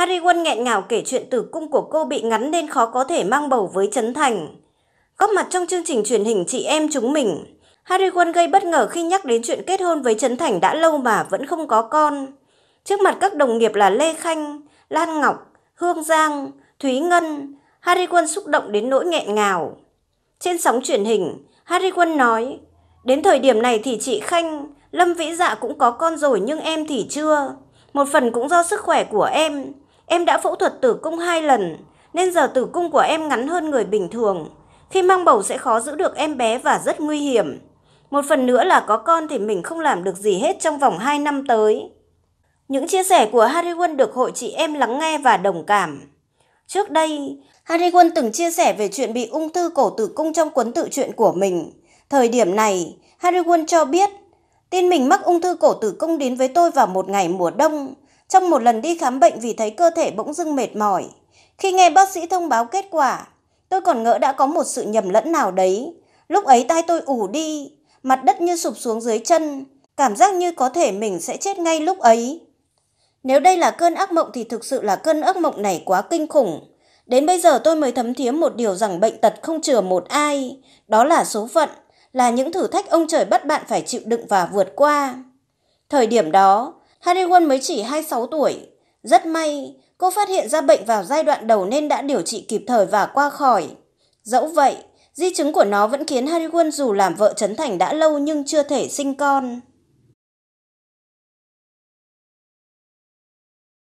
Harry Won nghẹn ngào kể chuyện tử cung của cô bị ngắn nên khó có thể mang bầu với Trấn Thành. Góp mặt trong chương trình truyền hình chị em chúng mình, Harry Won gây bất ngờ khi nhắc đến chuyện kết hôn với Trấn Thành đã lâu mà vẫn không có con. Trước mặt các đồng nghiệp là Lê Khanh, Lan Ngọc, Hương Giang, Thúy Ngân, Harry Won xúc động đến nỗi nghẹn ngào. Trên sóng truyền hình, Harry Won nói, đến thời điểm này thì chị Khanh, Lâm Vĩ Dạ cũng có con rồi nhưng em thì chưa. Một phần cũng do sức khỏe của em, Em đã phẫu thuật tử cung hai lần, nên giờ tử cung của em ngắn hơn người bình thường. Khi mang bầu sẽ khó giữ được em bé và rất nguy hiểm. Một phần nữa là có con thì mình không làm được gì hết trong vòng 2 năm tới. Những chia sẻ của Harry Won được hội chị em lắng nghe và đồng cảm. Trước đây, Harry Won từng chia sẻ về chuyện bị ung thư cổ tử cung trong cuốn tự truyện của mình. Thời điểm này, Harry Won cho biết, tin mình mắc ung thư cổ tử cung đến với tôi vào một ngày mùa đông. Trong một lần đi khám bệnh vì thấy cơ thể bỗng dưng mệt mỏi. Khi nghe bác sĩ thông báo kết quả, tôi còn ngỡ đã có một sự nhầm lẫn nào đấy. Lúc ấy tay tôi ủ đi, mặt đất như sụp xuống dưới chân, cảm giác như có thể mình sẽ chết ngay lúc ấy. Nếu đây là cơn ác mộng thì thực sự là cơn ác mộng này quá kinh khủng. Đến bây giờ tôi mới thấm thía một điều rằng bệnh tật không chừa một ai, đó là số phận, là những thử thách ông trời bắt bạn phải chịu đựng và vượt qua. Thời điểm đó, Harry Won mới chỉ 26 tuổi. Rất may, cô phát hiện ra bệnh vào giai đoạn đầu nên đã điều trị kịp thời và qua khỏi. Dẫu vậy, di chứng của nó vẫn khiến Harry Won dù làm vợ Trấn Thành đã lâu nhưng chưa thể sinh con.